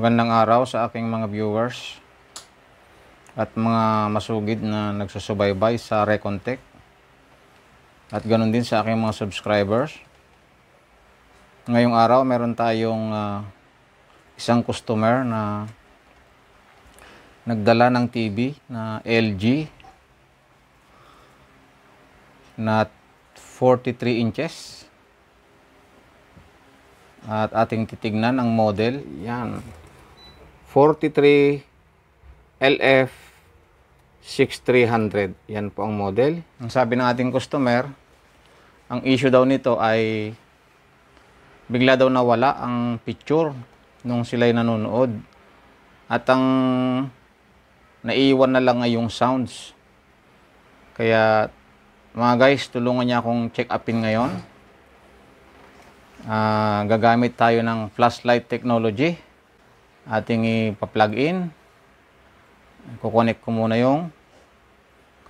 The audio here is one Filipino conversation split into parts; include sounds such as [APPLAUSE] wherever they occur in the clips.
Magandang araw sa aking mga viewers at mga masugid na nagsusubaybay sa Recontech at ganoon din sa aking mga subscribers. Ngayong araw meron tayong uh, isang customer na nagdala ng TV na LG na 43 inches at ating titignan ang model yan 43 LF 6300. Yan po ang model. Ang sabi ng ating customer, ang issue daw nito ay bigla daw nawala ang picture nung sila'y nanonood. At ang naiwan na lang ay yung sounds. Kaya mga guys, tulungan niya akong check upin ngayon. Uh, gagamit tayo ng flashlight technology ating ipa-plug in. Kukonek ko muna yung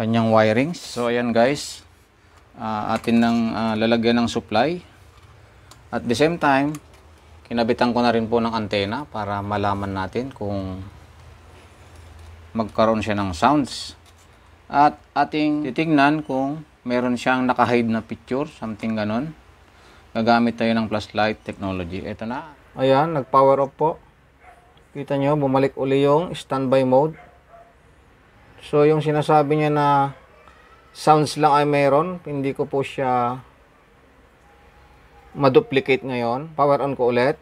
kanyang wirings. So ayan guys, uh, atin nang uh, lalagyan ng supply. At the same time, kinabitan ko na rin po ng antena para malaman natin kung magkaroon siya ng sounds. At ating titingnan kung meron siyang naka-hide na picture, something ganon. Gagamit tayo ng plus light technology. Ito na. Ayan, nag-power off po. Kita nyo, bumalik uli yung standby mode. So, yung sinasabi niya na sounds lang ay meron, hindi ko po siya maduplicate ngayon. Power on ko ulit.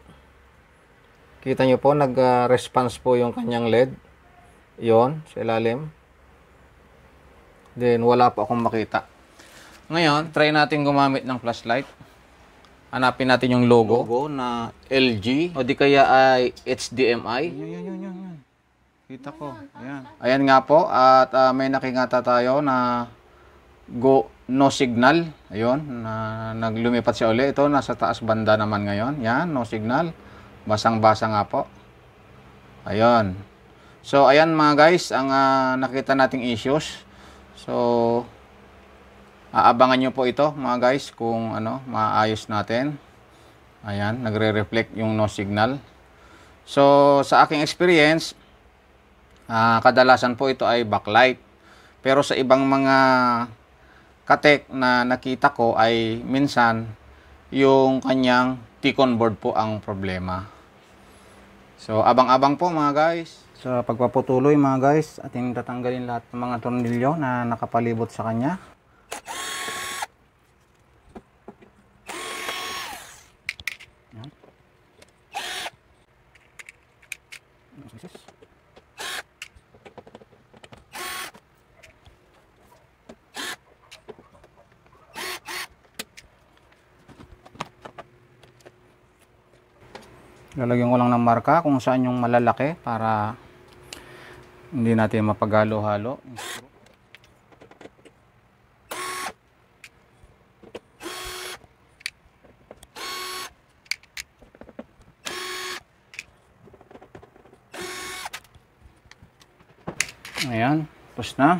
Kita nyo po, nag-response po yung kanyang LED. yon sa ilalim. Then, wala pa akong makita. Ngayon, try natin gumamit ng flashlight. Hanapin natin yung logo. Logo na LG. O di kaya ay HDMI. Yun, yun, yun, yun. Kita ko. Ayan. Ayan nga po. At uh, may nakingata tayo na go no signal. Ayun. Na, naglumipat siya uli. Ito nasa taas banda naman ngayon. Yan. No signal. Basang-basa nga po. Ayun. So, ayan mga guys. Ang uh, nakita nating issues. So, aabangan nyo po ito mga guys kung ano maayos natin ayan nagre-reflect yung no signal so sa aking experience uh, kadalasan po ito ay backlight pero sa ibang mga katek na nakita ko ay minsan yung kanyang T-con board po ang problema so abang-abang po mga guys sa so, pagpaputuloy mga guys, ating tatanggalin lahat ng mga tornilyo na nakapalibot sa kanya. Yan. Ano Lalagyan ko lang ng marka kung saan yung malalaki para hindi natin mapagalo-halo. tapos na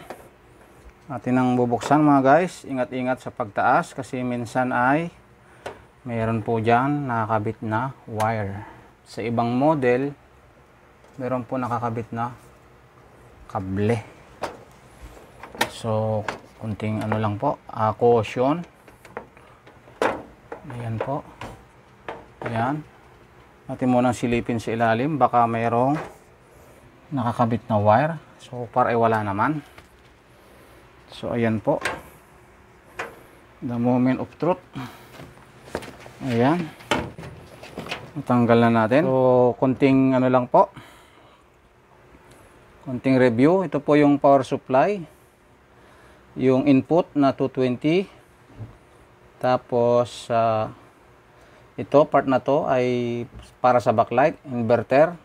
atin ang bubuksan mga guys ingat-ingat sa pagtaas kasi minsan ay mayroon po dyan nakakabit na wire sa ibang model mayroon po nakakabit na kable so kunting ano lang po uh, caution ayan po ayan natin munang silipin sa ilalim baka mayroong nakakabit na wire so far ay wala naman so ayan po the moment of truth ayan natanggal na natin so konting ano lang po konting review ito po yung power supply yung input na 220 tapos uh, ito part na to ay para sa backlight inverter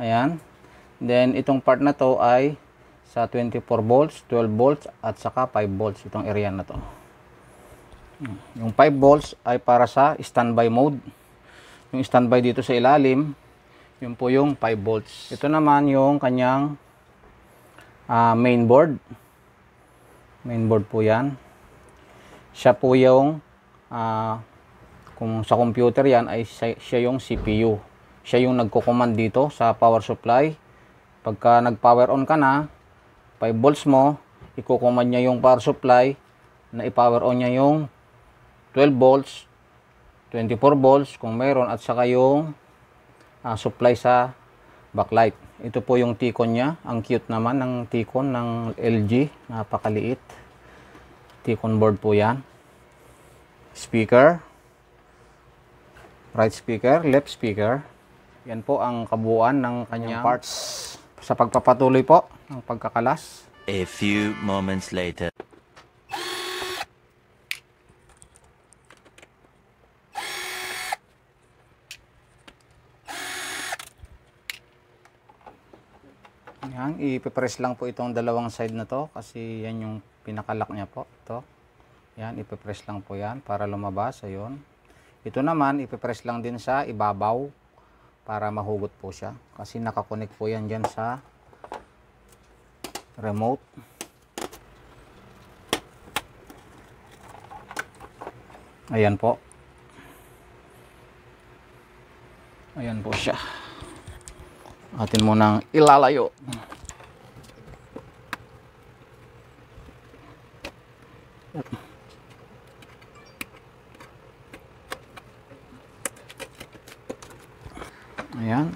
ayan Then, itong part na to ay sa 24 volts, 12 volts, at saka 5 volts itong area na to. Hmm. Yung 5 volts ay para sa standby mode. Yung standby dito sa ilalim, yun po yung 5 volts. Ito naman yung kanyang uh, main board. Main board po yan. Siya po yung uh, kung sa computer yan ay siya, siya yung CPU. Siya yung nagko-command dito sa power supply Pagka nag-power on ka na, 5 volts mo, ikukuman niya yung power supply, na i-power on niya yung 12 volts, 24 volts kung meron, at saka yung uh, supply sa backlight. Ito po yung tikon niya. Ang cute naman ng tikon ng LG. Napakaliit. Tikon board po yan. Speaker. Right speaker, left speaker. Yan po ang kabuuan ng kanyang parts sa pagpapatuloy po ng pagkakalas. A few moments later. Yan, ipipress lang po itong dalawang side na to kasi yan yung pinakalak niya po. Ito. Yan, ipipress lang po yan para lumabas. Ayun. Ito naman, ipipress lang din sa ibabaw para mahugot po siya kasi nakakonek po yan dyan sa remote ayan po ayan po siya atin muna ilalayo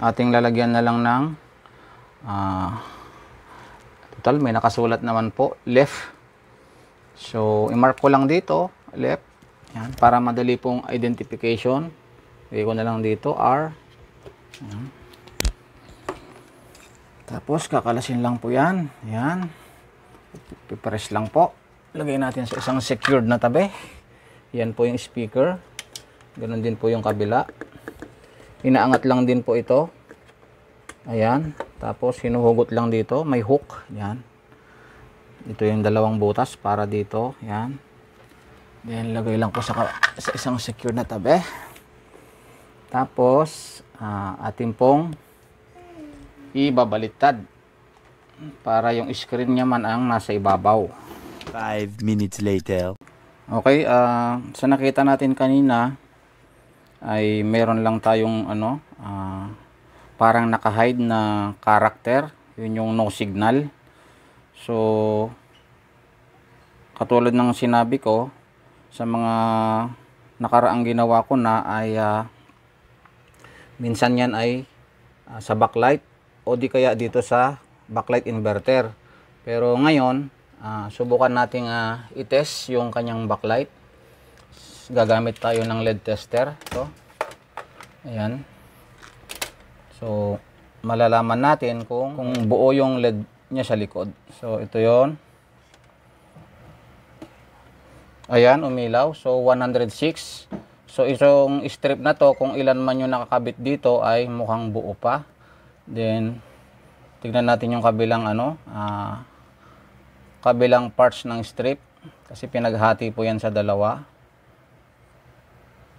ating lalagyan na lang ng uh, total may nakasulat naman po left so i-mark ko lang dito left yan, para madali pong identification ilagay ko na lang dito R yan. tapos kakalasin lang po yan yan pipress lang po lagay natin sa isang secured na tabi yan po yung speaker ganun din po yung kabila Inaangat lang din po ito. Ayan. Tapos hinuhugot lang dito. May hook. Ayan. Ito yung dalawang butas para dito. Ayan. Then lagay lang ko sa, sa isang secure na tabi. Tapos uh, atin pong ibabaliktad para yung screen niya man ang nasa ibabaw. 5 minutes later. Okay, uh, sa nakita natin kanina, ay meron lang tayong ano uh, parang naka-hide na character yun yung no signal so katulad ng sinabi ko sa mga nakaraang ginawa ko na ay uh, minsan yan ay uh, sa backlight o di kaya dito sa backlight inverter pero ngayon uh, subukan nating uh, i-test yung kanyang backlight gagamit tayo ng lead tester. to. ayan. So, malalaman natin kung, kung buo yung lead niya sa likod. So, ito yon Ayan, umilaw. So, 106. So, isang strip na to, kung ilan man yung nakakabit dito ay mukhang buo pa. Then, tignan natin yung kabilang ano, ah, kabilang parts ng strip kasi pinaghati po yan sa dalawa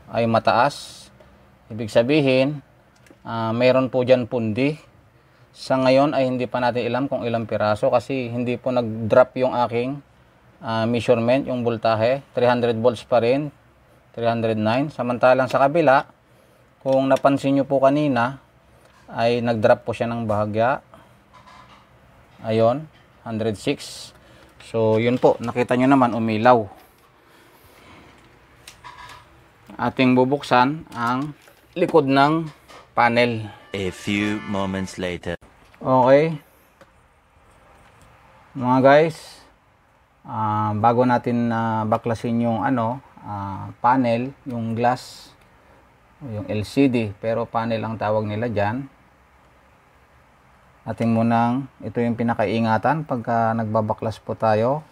ay mataas. Ibig sabihin, uh, ah, mayroon po dyan pundi. Sa ngayon ay hindi pa natin ilam kung ilang piraso kasi hindi po nag-drop yung aking uh, measurement, yung voltahe. 300 volts pa rin, 309. Samantalang sa kabila, kung napansin nyo po kanina, ay nag-drop po siya ng bahagya. Ayon, 106. So, yun po, nakita nyo naman umilaw ating bubuksan ang likod ng panel. A few moments later. Okay. Mga guys, uh, bago natin na uh, baklasin yung ano, uh, panel, yung glass, yung LCD, pero panel ang tawag nila diyan. Ating munang, ito yung pinakaingatan pagka nagbabaklas po tayo.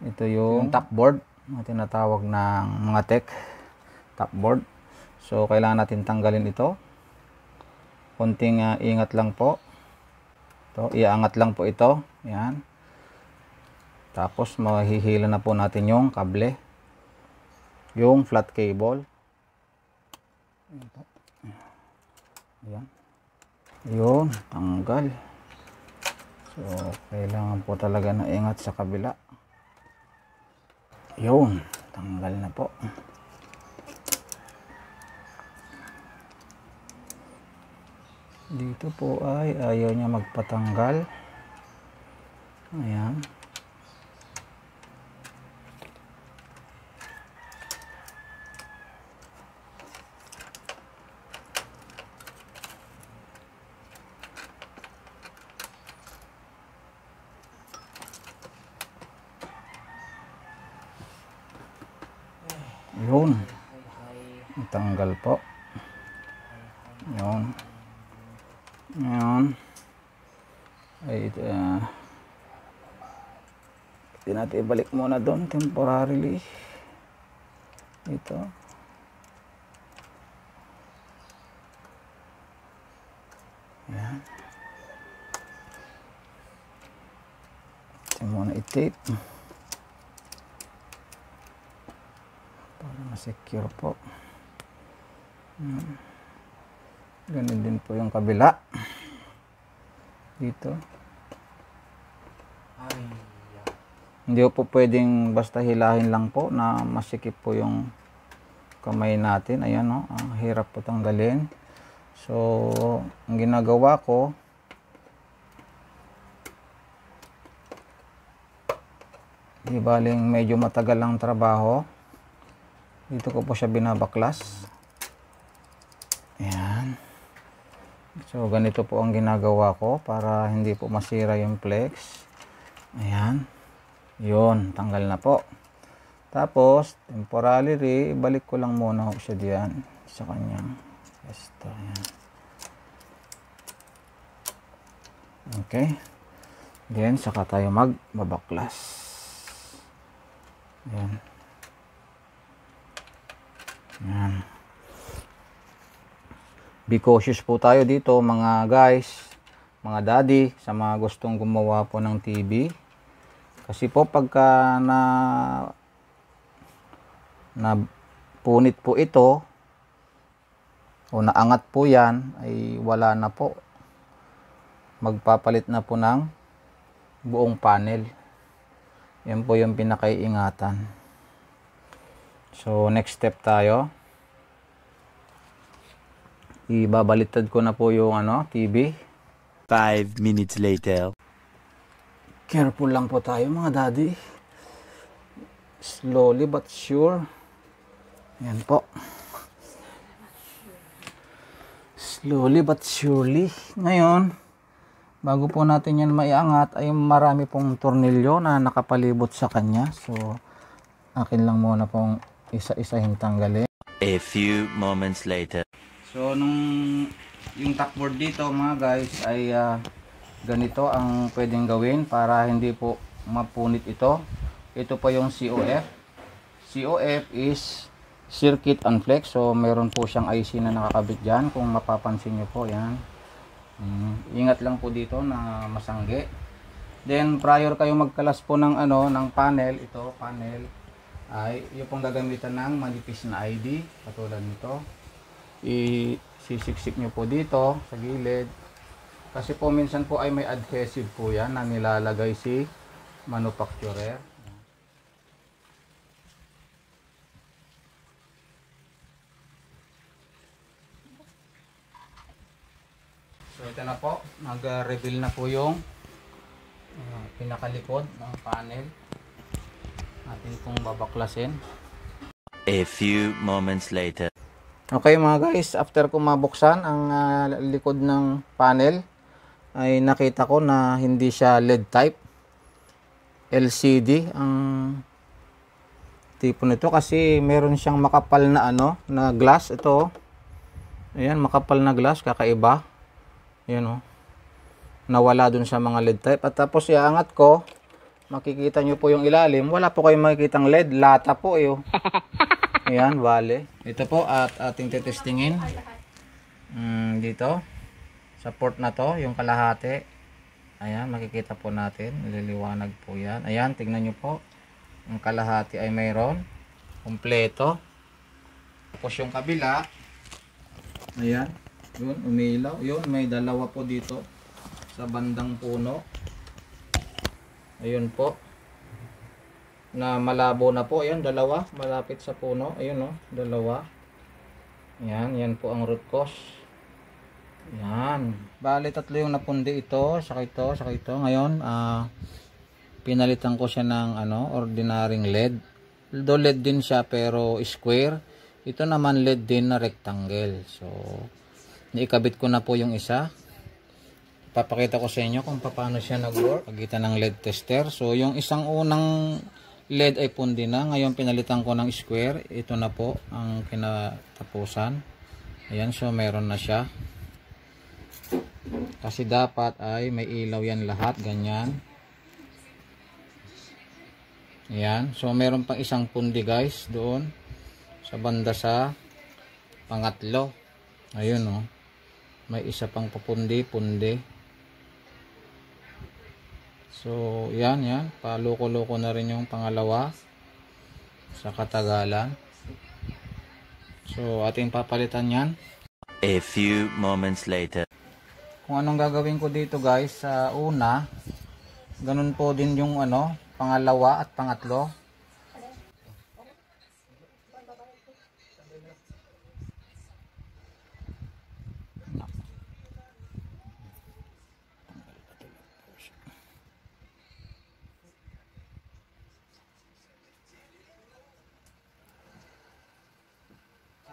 Ito yung, yung top board, na tinatawag ng mga tech top board. So, kailangan natin tanggalin ito. Konting uh, ah, ingat lang po. Ito, iaangat lang po ito. Yan. Tapos, mahihila na po natin yung kable. Yung flat cable. Yan. Yun, tanggal. So, kailangan po talaga na ingat sa kabila. Yun, tanggal na po. dito po ay ayaw niya magpatanggal ayan natin ibalik muna doon temporarily ito yan ito muna i-tape para masecure po ganun din po yung kabila dito ay hindi po pwedeng basta hilahin lang po na masikip po yung kamay natin. Ayan no, ang hirap po tanggalin. So, ang ginagawa ko, di baling medyo matagal ang trabaho. Dito ko po siya binabaklas. Ayan. So, ganito po ang ginagawa ko para hindi po masira yung flex. Ayan. Yun, tanggal na po. Tapos, temporarily, ibalik ko lang muna siya diyan sa kanyang pwesto. yan. Okay. Then, saka tayo magbabaklas. Ayan. Ayan. Be cautious po tayo dito mga guys, mga daddy, sa mga gustong gumawa po ng TV. Kasi po pagka na na punit po ito o naangat po yan ay wala na po. Magpapalit na po ng buong panel. Yan po yung pinakaingatan So next step tayo. Ibabaliktad ko na po yung ano, TV. 5 minutes later. Careful lang po tayo mga daddy. Slowly but sure. Ayan po. Slowly but surely. Ngayon, bago po natin yan maiangat ay marami pong tornilyo na nakapalibot sa kanya. So, akin lang muna pong isa-isahin tanggalin. A few moments later. So, nung yung top board dito mga guys ay uh, ganito ang pwedeng gawin para hindi po mapunit ito ito po yung COF COF is circuit and flex so meron po siyang IC na nakakabit dyan kung mapapansin nyo po yan mm, ingat lang po dito na masangge then prior kayo magkalas po ng ano ng panel ito panel ay yung pong gagamitan ng manipis na ID katulad nito i sisiksik nyo po dito sa gilid kasi po minsan po ay may adhesive po yan na nilalagay si manufacturer. So ito na po, nag-reveal na po yung uh, pinakalikod ng panel. Natin pong babaklasin. A few moments later. Okay mga guys, after ko mabuksan ang uh, likod ng panel, ay nakita ko na hindi siya LED type. LCD ang tipo nito kasi meron siyang makapal na ano na glass ito ayan makapal na glass kakaiba ayan o oh. nawala dun sa mga LED type at tapos iaangat ko makikita nyo po yung ilalim wala po kayong makikitang LED lata po eh oh. [LAUGHS] ayan vale ito po at ating tetestingin mm, dito sa port na to, yung kalahati. Ayan, makikita po natin. Liliwanag po yan. Ayan, tingnan nyo po. Ang kalahati ay mayroon. Kompleto. Tapos yung kabila. Ayan. Yun, umilaw. Yun, may dalawa po dito. Sa bandang puno. Ayun po. Na malabo na po. Ayan, dalawa. Malapit sa puno. Ayun, no. Oh, dalawa. Ayan, yan po ang root cause. Yan. Bali, tatlo yung napundi ito, saka ito, saka ito. Ngayon, ah, pinalitan ko siya ng ano, ordinaryong LED. Do LED din siya pero square. Ito naman LED din na rectangle. So, niikabit ko na po yung isa. Papakita ko sa inyo kung paano siya nag-work. Pagitan ng LED tester. So, yung isang unang LED ay pundi na. Ngayon, pinalitan ko ng square. Ito na po ang kinatapusan. Ayan, so meron na siya kasi dapat ay may ilaw yan lahat ganyan yan so meron pang isang pundi guys doon sa banda sa pangatlo ayun oh. may isa pang papundi pundi so yan yan paloko loko na rin yung pangalawa sa katagalan so ating papalitan yan a few moments later kung anong gagawin ko dito guys sa uh, una ganun po din yung ano pangalawa at pangatlo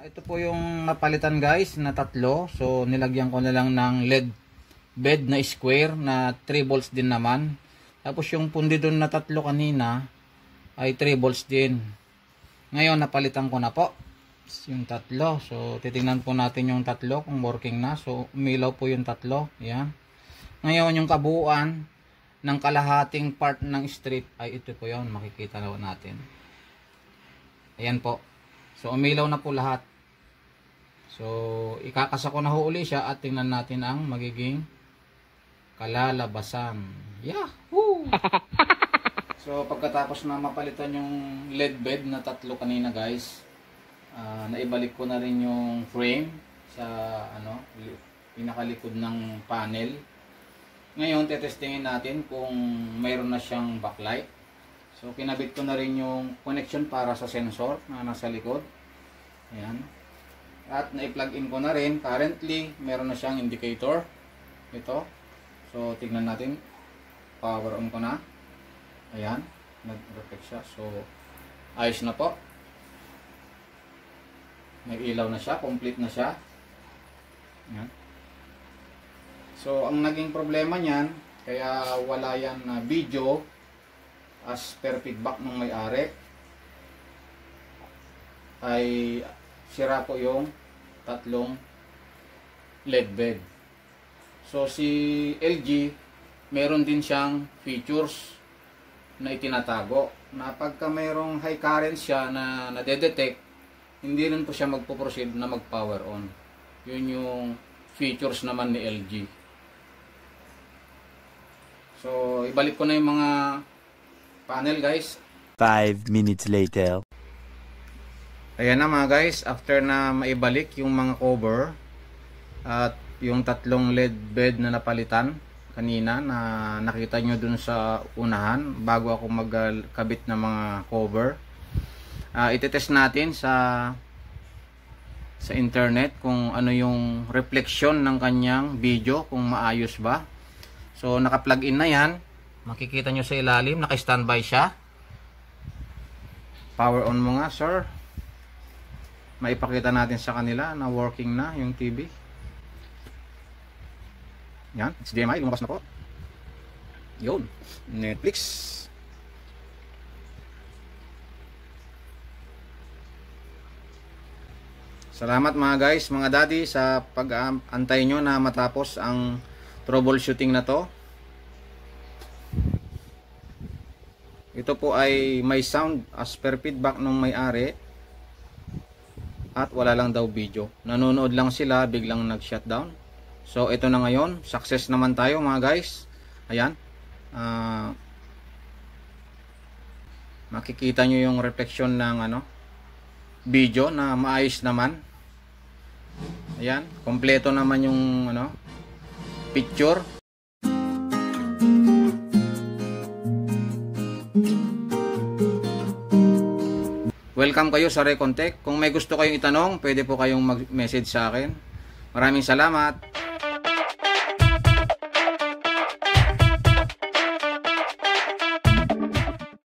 ito po yung napalitan guys na tatlo so nilagyan ko na lang ng lead bed na square na 3 volts din naman. Tapos yung pundi doon na tatlo kanina ay 3 volts din. Ngayon napalitan ko na po yung tatlo. So titingnan po natin yung tatlo kung working na. So umilaw po yung tatlo. Yan. Ngayon yung kabuuan ng kalahating part ng strip ay ito po yon Makikita na natin. Ayan po. So umilaw na po lahat. So, ikakasa ko na ho uli siya at tingnan natin ang magiging kalalabasan. Yahoo! [LAUGHS] so, pagkatapos na mapalitan yung LED bed na tatlo kanina guys, uh, naibalik ko na rin yung frame sa ano, pinakalikod ng panel. Ngayon, tetestingin natin kung mayroon na siyang backlight. So, kinabit ko na rin yung connection para sa sensor na nasa likod. Ayan. At na-plug in ko na rin. Currently, meron na siyang indicator. Ito. So, tingnan natin. Power on ko na. Ayan. Nag-reflect siya. So, ayos na po. May ilaw na siya. Complete na siya. Ayan. So, ang naging problema niyan, kaya wala yan na video as per feedback ng may-ari ay sira po yung tatlong LED bed. So si LG, meron din siyang features na itinatago na pagka mayroong high current siya na nadedetect, hindi rin po siya magpo-proceed na mag-power on. Yun yung features naman ni LG. So, ibalik ko na yung mga panel guys. 5 minutes later. Ayan na mga guys, after na maibalik yung mga cover at yung tatlong LED bed na napalitan kanina na nakita nyo dun sa unahan bago ako magkabit ng mga cover uh, itetest natin sa sa internet kung ano yung reflection ng kanyang video kung maayos ba so naka plug in na yan makikita nyo sa ilalim naka standby siya power on mo nga sir maipakita natin sa kanila na working na yung TV yan, HDMI, lumabas na po. Yon, Netflix. Salamat mga guys, mga daddy sa pag-antay nyo na matapos ang troubleshooting na to. Ito po ay may sound as per feedback ng may-ari at wala lang daw video. Nanonood lang sila, biglang nag-shutdown. So ito na ngayon, success naman tayo mga guys. Ayan. Uh, makikita nyo yung reflection ng ano video na maayos naman. Ayan, kompleto naman yung ano picture. Welcome kayo sa Recontech. Kung may gusto kayong itanong, pwede po kayong mag-message sa akin. Maraming salamat.